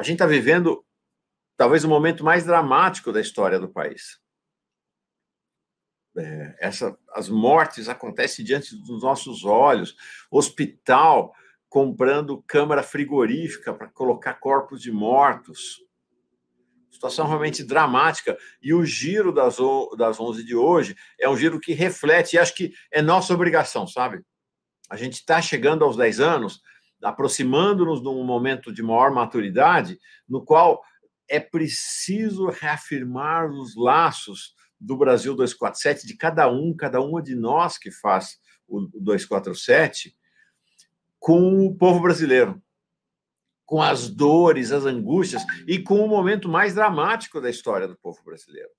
a gente está vivendo talvez o momento mais dramático da história do país. É, essa, as mortes acontecem diante dos nossos olhos, hospital comprando câmara frigorífica para colocar corpos de mortos. Situação realmente dramática. E o giro das, das 11 de hoje é um giro que reflete, e acho que é nossa obrigação, sabe? A gente está chegando aos 10 anos, aproximando-nos de um momento de maior maturidade, no qual é preciso reafirmar os laços do Brasil 247, de cada um, cada uma de nós que faz o 247, com o povo brasileiro, com as dores, as angústias e com o momento mais dramático da história do povo brasileiro.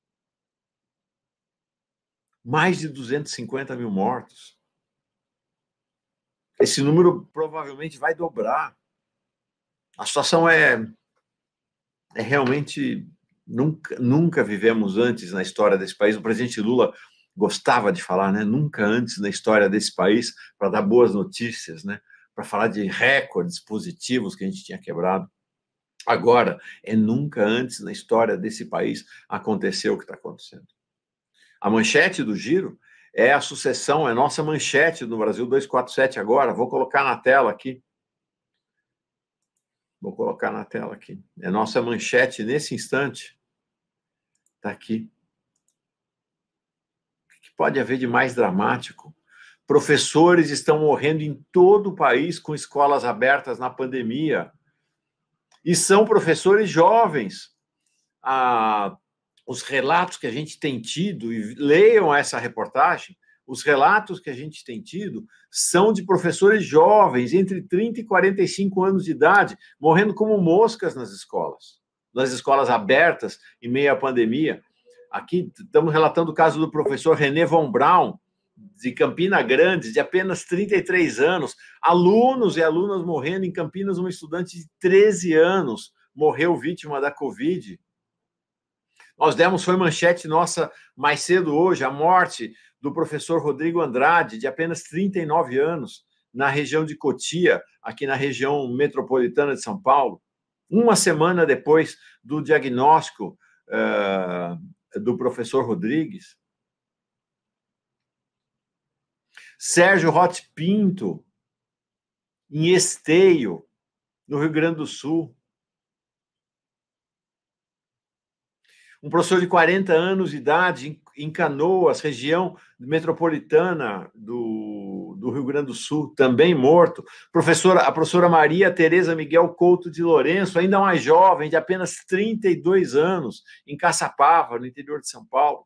Mais de 250 mil mortos esse número provavelmente vai dobrar. A situação é, é realmente. Nunca, nunca vivemos antes na história desse país. O presidente Lula gostava de falar, né? Nunca antes na história desse país, para dar boas notícias, né? Para falar de recordes positivos que a gente tinha quebrado. Agora, é nunca antes na história desse país aconteceu o que está acontecendo. A manchete do giro é a sucessão, é nossa manchete no Brasil 247 agora. Vou colocar na tela aqui. Vou colocar na tela aqui. É nossa manchete nesse instante. Está aqui. O que pode haver de mais dramático? Professores estão morrendo em todo o país com escolas abertas na pandemia. E são professores jovens. A ah, os relatos que a gente tem tido, e leiam essa reportagem, os relatos que a gente tem tido são de professores jovens, entre 30 e 45 anos de idade, morrendo como moscas nas escolas, nas escolas abertas, em meio à pandemia. Aqui estamos relatando o caso do professor René Von Braun, de Campina Grande, de apenas 33 anos, alunos e alunas morrendo em Campinas, um estudante de 13 anos morreu vítima da Covid nós demos, foi manchete nossa mais cedo hoje, a morte do professor Rodrigo Andrade, de apenas 39 anos, na região de Cotia, aqui na região metropolitana de São Paulo, uma semana depois do diagnóstico uh, do professor Rodrigues. Sérgio Rote Pinto, em Esteio, no Rio Grande do Sul. Um professor de 40 anos de idade em Canoas, região metropolitana do, do Rio Grande do Sul, também morto. Professora, a professora Maria Tereza Miguel Couto de Lourenço, ainda mais jovem, de apenas 32 anos, em Caçapava, no interior de São Paulo.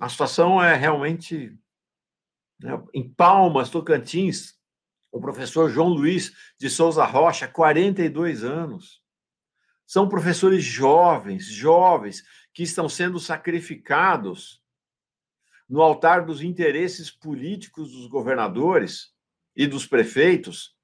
A situação é realmente. Né, em Palmas, Tocantins, o professor João Luiz de Souza Rocha, 42 anos. São professores jovens, jovens, que estão sendo sacrificados no altar dos interesses políticos dos governadores e dos prefeitos,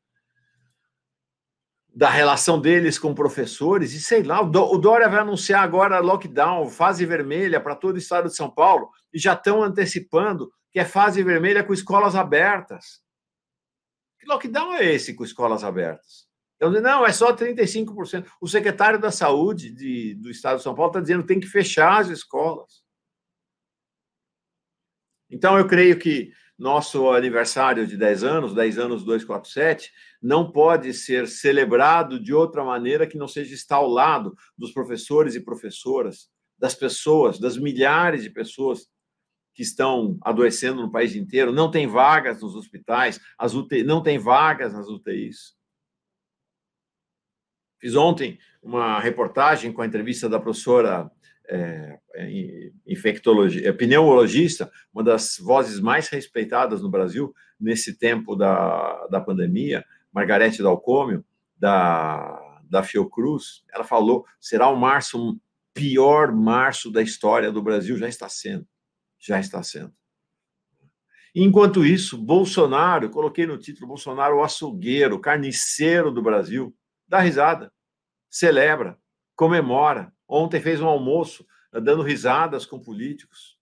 da relação deles com professores, e sei lá, o Dória vai anunciar agora lockdown, fase vermelha para todo o estado de São Paulo, e já estão antecipando que é fase vermelha com escolas abertas. Que lockdown é esse com escolas abertas? Então, não, é só 35%. O secretário da Saúde de, do Estado de São Paulo está dizendo que tem que fechar as escolas. Então, eu creio que nosso aniversário de 10 anos, 10 anos 247, não pode ser celebrado de outra maneira que não seja estar ao lado dos professores e professoras, das pessoas, das milhares de pessoas que estão adoecendo no país inteiro, não tem vagas nos hospitais, as UTI, não tem vagas nas UTIs. Fiz ontem uma reportagem com a entrevista da professora é, é infectologista, é, pneumologista, uma das vozes mais respeitadas no Brasil nesse tempo da, da pandemia, Margarete Dalcômio, da, da Fiocruz. Ela falou: será o março, o pior março da história do Brasil. Já está sendo, já está sendo. Enquanto isso, Bolsonaro, coloquei no título Bolsonaro, o açougueiro, carniceiro do Brasil, dá risada, celebra, comemora. Ontem fez um almoço eh, dando risadas com políticos.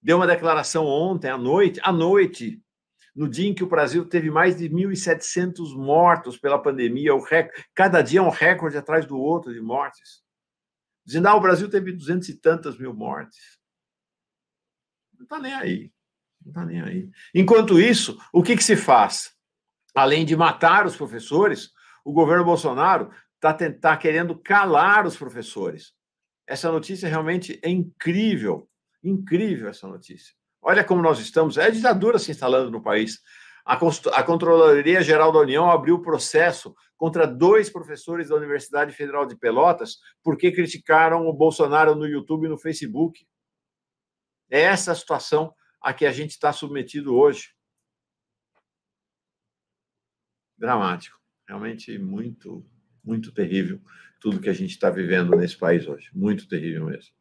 Deu uma declaração ontem à noite, à noite, no dia em que o Brasil teve mais de 1.700 mortos pela pandemia, rec... cada dia é um recorde atrás do outro de mortes. Dizendo, ah, o Brasil teve duzentos e tantas mil mortes. Não está nem aí. Não está nem aí. Enquanto isso, o que, que se faz? Além de matar os professores, o governo Bolsonaro está tá querendo calar os professores. Essa notícia é realmente é incrível, incrível essa notícia. Olha como nós estamos, é a ditadura se instalando no país. A, a Controladoria Geral da União abriu processo contra dois professores da Universidade Federal de Pelotas porque criticaram o Bolsonaro no YouTube e no Facebook. É essa a situação a que a gente está submetido hoje. Dramático. Realmente muito, muito terrível tudo que a gente está vivendo nesse país hoje. Muito terrível mesmo.